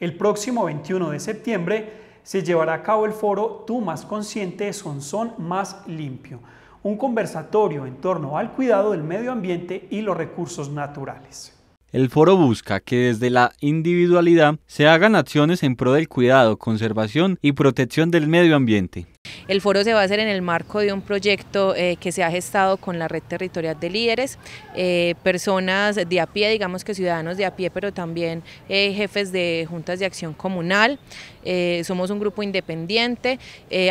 El próximo 21 de septiembre se llevará a cabo el foro Tú más consciente, son más limpio, un conversatorio en torno al cuidado del medio ambiente y los recursos naturales. El foro busca que desde la individualidad se hagan acciones en pro del cuidado, conservación y protección del medio ambiente. El foro se va a hacer en el marco de un proyecto eh, que se ha gestado con la Red Territorial de Líderes, eh, personas de a pie, digamos que ciudadanos de a pie, pero también eh, jefes de juntas de acción comunal. somos un grupo independiente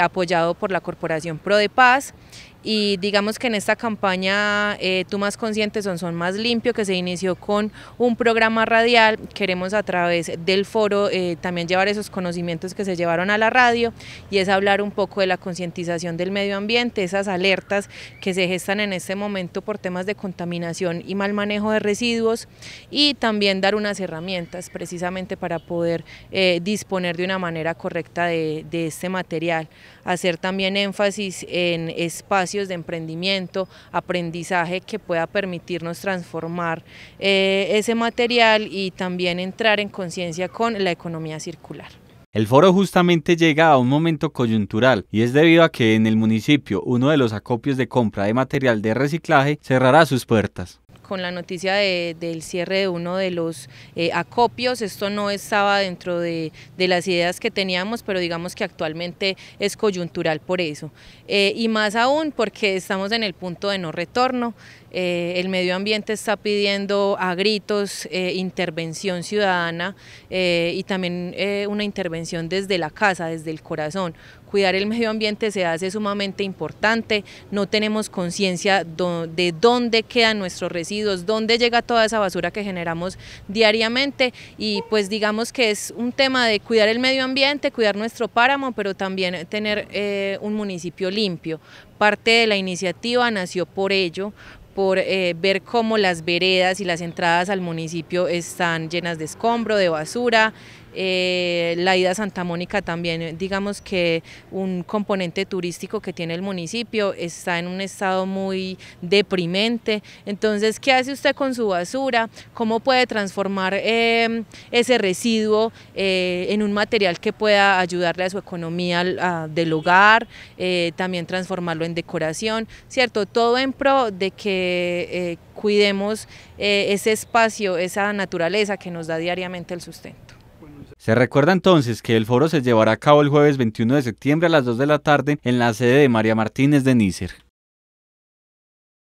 apoyado por la Corporación Pro de Paz y digamos que en esta campaña eh, Tú Más Consciente Son Son Más Limpio que se inició con un programa radial, queremos a través del foro eh, también llevar esos conocimientos que se llevaron a la radio y es hablar un poco de la concientización del medio ambiente, esas alertas que se gestan en este momento por temas de contaminación y mal manejo de residuos y también dar unas herramientas precisamente para poder eh, disponer de una manera correcta de, de este material, hacer también énfasis en espacios de emprendimiento, aprendizaje que pueda permitirnos transformar eh, ese material y también entrar en conciencia con la economía circular. El foro justamente llega a un momento coyuntural y es debido a que en el municipio uno de los acopios de compra de material de reciclaje cerrará sus puertas con la noticia del cierre de uno de los eh, acopios. Esto no estaba dentro de, las ideas que teníamos, pero digamos que actualmente es coyuntural por eso. Eh, y más aún porque estamos en el punto de no retorno. Eh, el medio ambiente está pidiendo a gritos intervención ciudadana y también una intervención desde la casa, desde el corazón cuidar el medio ambiente se hace sumamente importante, no tenemos conciencia de dónde quedan nuestros residuos, dónde llega toda esa basura que generamos diariamente y pues digamos que es un tema de cuidar el medio ambiente, cuidar nuestro páramo, pero también tener eh, un municipio limpio. Parte de la iniciativa nació por ello, por eh, ver cómo las veredas y las entradas al municipio están llenas de escombro, de basura, eh, la ida a Santa Mónica también, digamos que un componente turístico que tiene el municipio está en un estado muy deprimente. Entonces, ¿qué hace usted con su basura? ¿Cómo puede transformar em, ese residuo eh, en un material que pueda ayudarle a su economía del hogar? Eh, también transformarlo en decoración, ¿cierto? Todo en pro de que cuidemos ese espacio, esa naturaleza que nos da diariamente el sustento. Se recuerda entonces que el foro se llevará a cabo el jueves 21 de septiembre a las 2 de la tarde en la sede de María Martínez de Nícer.